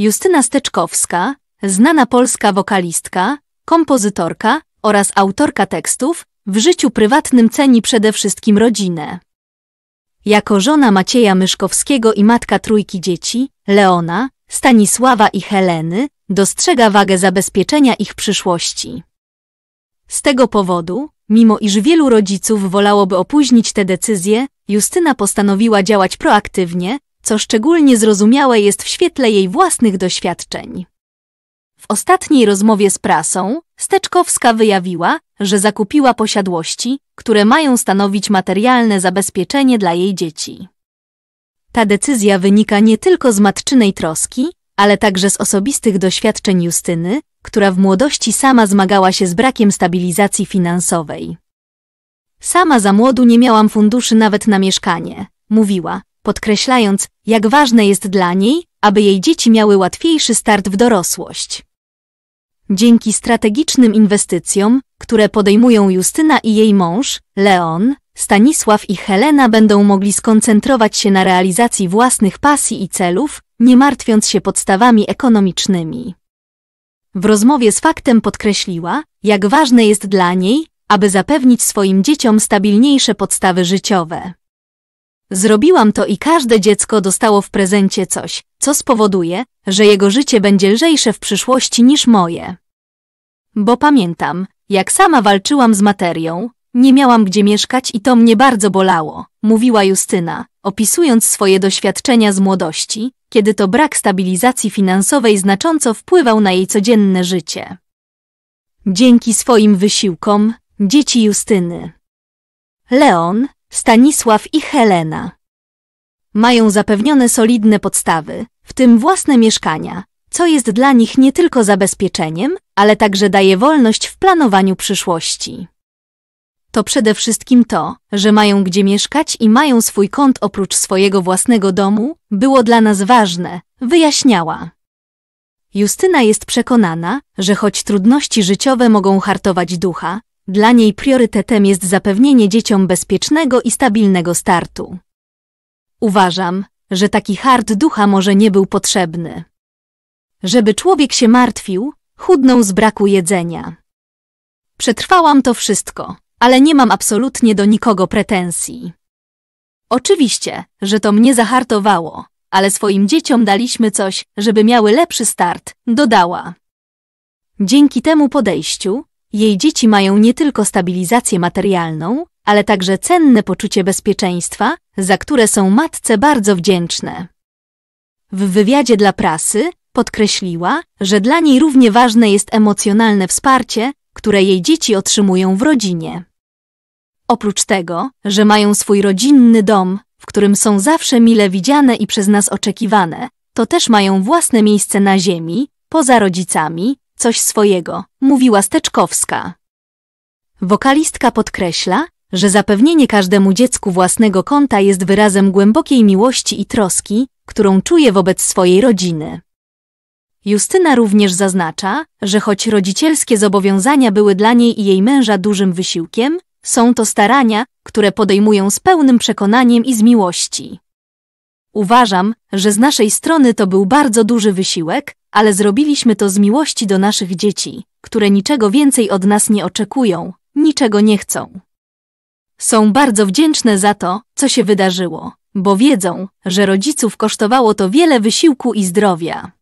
Justyna Steczkowska, znana polska wokalistka, kompozytorka oraz autorka tekstów, w życiu prywatnym ceni przede wszystkim rodzinę. Jako żona Macieja Myszkowskiego i matka trójki dzieci, Leona, Stanisława i Heleny, dostrzega wagę zabezpieczenia ich przyszłości. Z tego powodu, mimo iż wielu rodziców wolałoby opóźnić te decyzje, Justyna postanowiła działać proaktywnie, co szczególnie zrozumiałe jest w świetle jej własnych doświadczeń. W ostatniej rozmowie z prasą Steczkowska wyjawiła, że zakupiła posiadłości, które mają stanowić materialne zabezpieczenie dla jej dzieci. Ta decyzja wynika nie tylko z matczynej troski, ale także z osobistych doświadczeń Justyny, która w młodości sama zmagała się z brakiem stabilizacji finansowej. Sama za młodu nie miałam funduszy nawet na mieszkanie, mówiła, podkreślając, jak ważne jest dla niej, aby jej dzieci miały łatwiejszy start w dorosłość. Dzięki strategicznym inwestycjom, które podejmują Justyna i jej mąż, Leon, Stanisław i Helena będą mogli skoncentrować się na realizacji własnych pasji i celów, nie martwiąc się podstawami ekonomicznymi. W rozmowie z faktem podkreśliła, jak ważne jest dla niej, aby zapewnić swoim dzieciom stabilniejsze podstawy życiowe. Zrobiłam to i każde dziecko dostało w prezencie coś, co spowoduje, że jego życie będzie lżejsze w przyszłości niż moje. Bo pamiętam, jak sama walczyłam z materią, nie miałam gdzie mieszkać i to mnie bardzo bolało, mówiła Justyna, opisując swoje doświadczenia z młodości, kiedy to brak stabilizacji finansowej znacząco wpływał na jej codzienne życie. Dzięki swoim wysiłkom, dzieci Justyny. Leon, Stanisław i Helena. Mają zapewnione solidne podstawy, w tym własne mieszkania, co jest dla nich nie tylko zabezpieczeniem, ale także daje wolność w planowaniu przyszłości. To przede wszystkim to, że mają gdzie mieszkać i mają swój kąt oprócz swojego własnego domu, było dla nas ważne, wyjaśniała. Justyna jest przekonana, że choć trudności życiowe mogą hartować ducha, dla niej priorytetem jest zapewnienie dzieciom bezpiecznego i stabilnego startu. Uważam, że taki hard ducha może nie był potrzebny. Żeby człowiek się martwił, chudnął z braku jedzenia. Przetrwałam to wszystko, ale nie mam absolutnie do nikogo pretensji. Oczywiście, że to mnie zahartowało, ale swoim dzieciom daliśmy coś, żeby miały lepszy start, dodała. Dzięki temu podejściu jej dzieci mają nie tylko stabilizację materialną, ale także cenne poczucie bezpieczeństwa, za które są matce bardzo wdzięczne. W wywiadzie dla prasy podkreśliła, że dla niej równie ważne jest emocjonalne wsparcie, które jej dzieci otrzymują w rodzinie. Oprócz tego, że mają swój rodzinny dom, w którym są zawsze mile widziane i przez nas oczekiwane, to też mają własne miejsce na ziemi, poza rodzicami, coś swojego, mówiła Steczkowska. Wokalistka podkreśla, że zapewnienie każdemu dziecku własnego konta jest wyrazem głębokiej miłości i troski, którą czuje wobec swojej rodziny. Justyna również zaznacza, że choć rodzicielskie zobowiązania były dla niej i jej męża dużym wysiłkiem, są to starania, które podejmują z pełnym przekonaniem i z miłości. Uważam, że z naszej strony to był bardzo duży wysiłek, ale zrobiliśmy to z miłości do naszych dzieci, które niczego więcej od nas nie oczekują, niczego nie chcą. Są bardzo wdzięczne za to, co się wydarzyło, bo wiedzą, że rodziców kosztowało to wiele wysiłku i zdrowia.